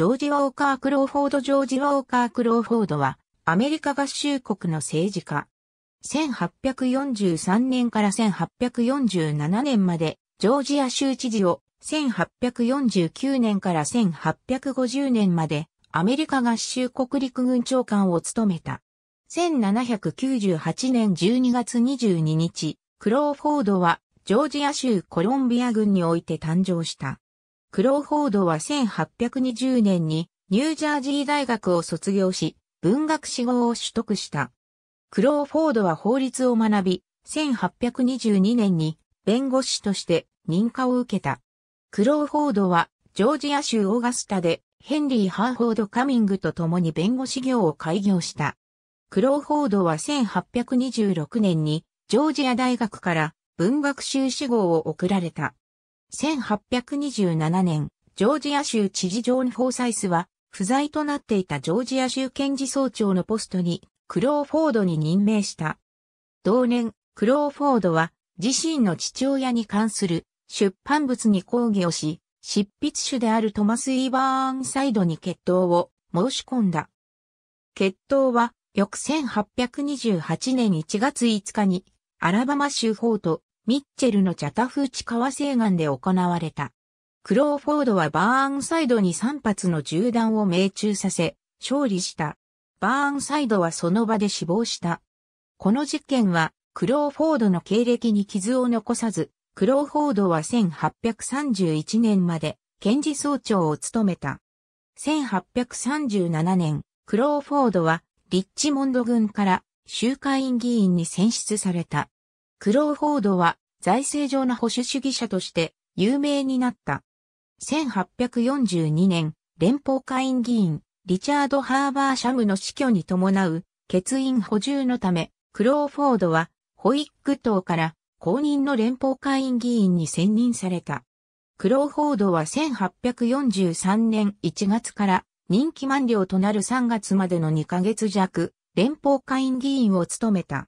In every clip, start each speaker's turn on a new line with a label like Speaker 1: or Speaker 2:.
Speaker 1: ジョージ・ウォーカー・クローフォード・ジョージ・ウォーカー・クローフォードは、アメリカ合衆国の政治家。1843年から1847年まで、ジョージア州知事を、1849年から1850年まで、アメリカ合衆国陸軍長官を務めた。1798年12月22日、クローフォードは、ジョージア州コロンビア軍において誕生した。クローフォードは1820年にニュージャージー大学を卒業し、文学士号を取得した。クローフォードは法律を学び、1822年に弁護士として認可を受けた。クローフォードはジョージア州オーガスタでヘンリー・ハーフォード・カミングと共に弁護士業を開業した。クローフォードは1826年にジョージア大学から文学修士号を贈られた。1827年、ジョージア州知事ジョン・フォーサイスは、不在となっていたジョージア州検事総長のポストに、クローフォードに任命した。同年、クローフォードは、自身の父親に関する出版物に抗議をし、執筆主であるトマス・イーバーンサイドに決闘を申し込んだ。決闘は、翌1828年1月5日に、アラバマ州法とミッチェルのチャタフーチ川西岸で行われた。クローフォードはバーンサイドに3発の銃弾を命中させ、勝利した。バーンサイドはその場で死亡した。この事件は、クローフォードの経歴に傷を残さず、クローフォードは1831年まで検事総長を務めた。1837年、クローフォードはリッチモンド軍から集会員議員に選出された。クローフォードは財政上の保守主義者として有名になった。1842年、連邦会員議員、リチャード・ハーバーシャムの死去に伴う欠員補充のため、クローフォードはホイッグ党から公認の連邦会員議員に選任された。クローフォードは1843年1月から任期満了となる3月までの2ヶ月弱、連邦会員議員を務めた。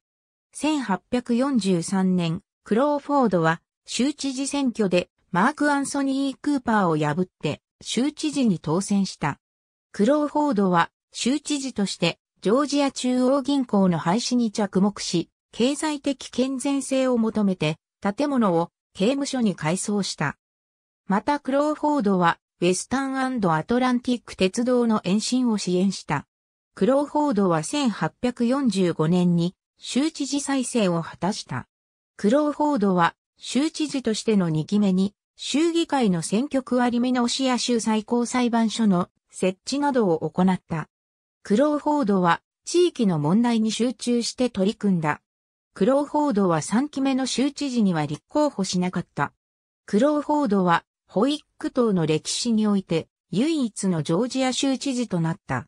Speaker 1: 1843年、クローフォードは州知事選挙でマーク・アンソニー・クーパーを破って州知事に当選した。クローフォードは州知事としてジョージア中央銀行の廃止に着目し、経済的健全性を求めて建物を刑務所に改装した。またクローフォードはウェスタンアトランティック鉄道の延伸を支援した。クローフォードは1845年に州知事再選を果たした。クローフォードは州知事としての2期目に州議会の選挙区割り見直しや州最高裁判所の設置などを行った。クローフォードは地域の問題に集中して取り組んだ。クローフォードは3期目の州知事には立候補しなかった。クローフォードはホイック島の歴史において唯一のジョージア州知事となった。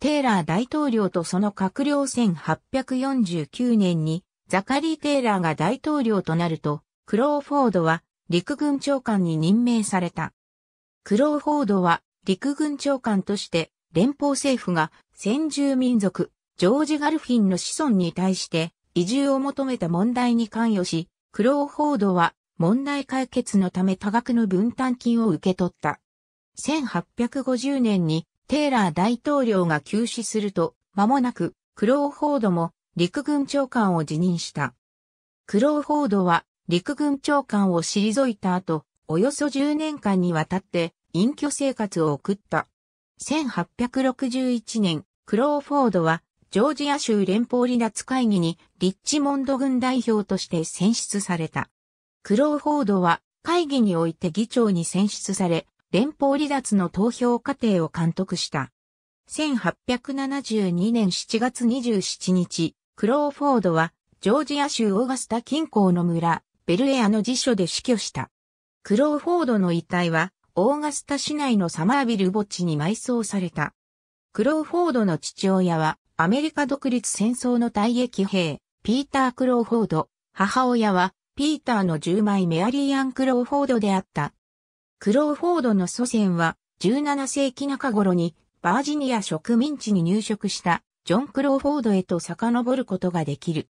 Speaker 1: テイラー大統領とその閣僚1849年にザカリー・テイラーが大統領となると、クローフォードは陸軍長官に任命された。クローフォードは陸軍長官として連邦政府が先住民族ジョージ・ガルフィンの子孫に対して移住を求めた問題に関与し、クローフォードは問題解決のため多額の分担金を受け取った。1850年にテーラー大統領が休止すると、間もなく、クローフォードも陸軍長官を辞任した。クローフォードは陸軍長官を退いた後、およそ10年間にわたって隠居生活を送った。1861年、クローフォードはジョージア州連邦離脱会議にリッチモンド軍代表として選出された。クローフォードは会議において議長に選出され、連邦離脱の投票過程を監督した。1872年7月27日、クローフォードは、ジョージア州オーガスタ近郊の村、ベルエアの辞書で死去した。クローフォードの遺体は、オーガスタ市内のサマービル墓地に埋葬された。クローフォードの父親は、アメリカ独立戦争の退役兵、ピーター・クローフォード。母親は、ピーターの10枚メアリー・アン・クローフォードであった。クローフォードの祖先は、17世紀中頃に、バージニア植民地に入植した、ジョン・クローフォードへと遡ることができる。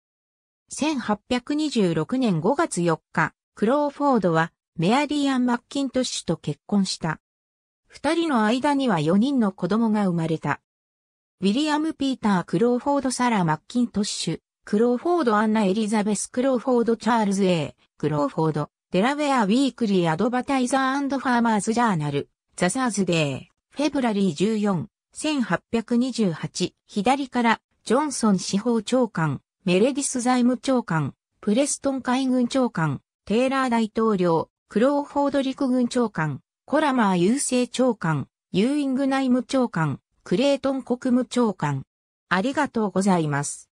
Speaker 1: 1826年5月4日、クローフォードは、メアリー・アン・マッキントッシュと結婚した。二人の間には4人の子供が生まれた。ウィリアム・ピーター・クローフォード・サラ・マッキントッシュ、クローフォード・アンナ・エリザベス・クローフォード・チャールズ・ A、クローフォード、デラウェア・ウィークリー・アドバタイザーファーマーズ・ジャーナル、ザ・サーズデー、フェブラリー14、1828、左から、ジョンソン司法長官、メレディス財務長官、プレストン海軍長官、テイラー大統領、クローフォード陸軍長官、コラマー郵政長官、ユーイング内務長官、クレートン国務長官。ありがとうございます。